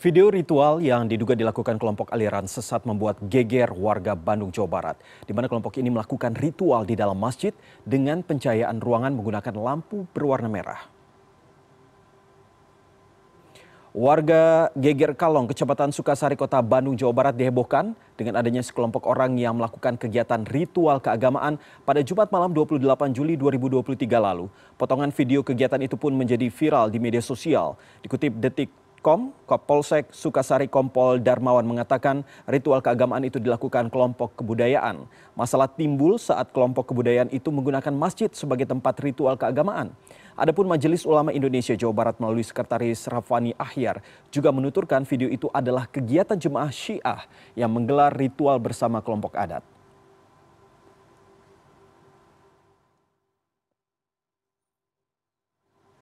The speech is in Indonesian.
Video ritual yang diduga dilakukan kelompok aliran sesat membuat geger warga Bandung, Jawa Barat. Di mana kelompok ini melakukan ritual di dalam masjid dengan pencahayaan ruangan menggunakan lampu berwarna merah. Warga Geger Kalong, Kecamatan Sukasari, Kota Bandung, Jawa Barat dihebohkan dengan adanya sekelompok orang yang melakukan kegiatan ritual keagamaan pada Jumat malam 28 Juli 2023 lalu. Potongan video kegiatan itu pun menjadi viral di media sosial. Dikutip detik Kom, Kapolsek Sukasari Kompol Darmawan mengatakan ritual keagamaan itu dilakukan kelompok kebudayaan. Masalah timbul saat kelompok kebudayaan itu menggunakan masjid sebagai tempat ritual keagamaan. Adapun Majelis Ulama Indonesia Jawa Barat melalui Sekretaris Rafani Ahyar juga menuturkan video itu adalah kegiatan jemaah Syiah yang menggelar ritual bersama kelompok adat.